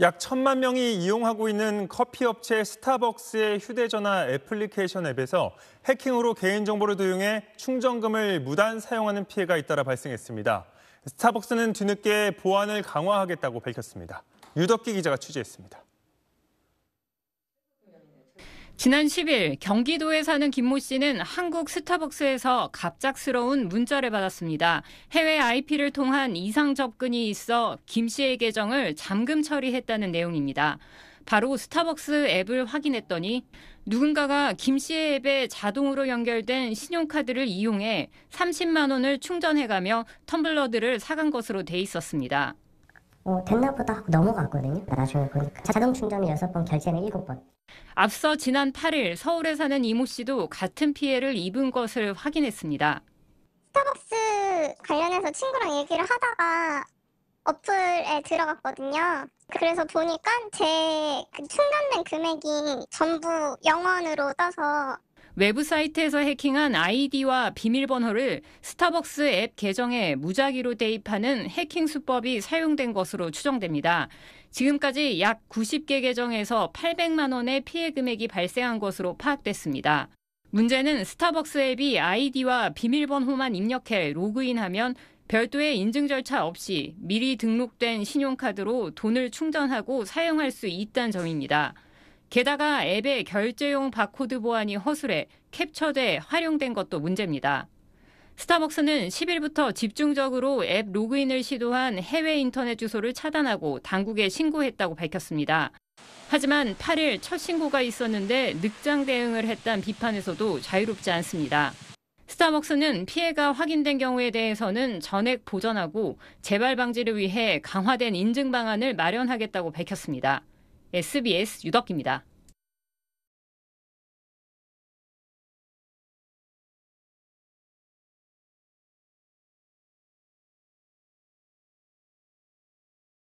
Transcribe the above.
약 천만 명이 이용하고 있는 커피 업체 스타벅스의 휴대전화 애플리케이션 앱에서 해킹으로 개인정보를 도용해 충전금을 무단 사용하는 피해가 잇따라 발생했습니다. 스타벅스는 뒤늦게 보안을 강화하겠다고 밝혔습니다. 유덕기 기자가 취재했습니다. 지난 10일 경기도에 사는 김모 씨는 한국 스타벅스에서 갑작스러운 문자를 받았습니다. 해외 IP를 통한 이상 접근이 있어 김 씨의 계정을 잠금 처리했다는 내용입니다. 바로 스타벅스 앱을 확인했더니 누군가가 김 씨의 앱에 자동으로 연결된 신용카드를 이용해 30만 원을 충전해가며 텀블러들을 사간 것으로 돼 있었습니다. 어, 됐나 보다 하고 넘어갔거든요. 나중에 보니까 자동 충전이 6번, 결제는 7번. 앞서 지난 8일 서울에 사는 이모 씨도 같은 피해를 입은 것을 확인했습니다. 스타벅스 관련해서 친구랑 얘기를 하다가 어플에 들어갔거든요. 그래서 보니까 제 그 충전된 금액이 전부 0원으로 떠서 외부 사이트에서 해킹한 아이디와 비밀번호를 스타벅스 앱 계정에 무작위로 대입하는 해킹 수법이 사용된 것으로 추정됩니다. 지금까지 약 90개 계정에서 800만 원의 피해 금액이 발생한 것으로 파악됐습니다. 문제는 스타벅스 앱이 아이디와 비밀번호만 입력해 로그인하면 별도의 인증 절차 없이 미리 등록된 신용카드로 돈을 충전하고 사용할 수 있다는 점입니다. 게다가 앱의 결제용 바코드 보안이 허술해 캡처돼 활용된 것도 문제입니다. 스타벅스는 10일부터 집중적으로 앱 로그인을 시도한 해외 인터넷 주소를 차단하고 당국에 신고했다고 밝혔습니다. 하지만 8일 첫 신고가 있었는데 늑장 대응을 했단 비판에서도 자유롭지 않습니다. 스타벅스는 피해가 확인된 경우에 대해서는 전액 보전하고 재발 방지를 위해 강화된 인증 방안을 마련하겠다고 밝혔습니다. SBS 유덕입니다. 기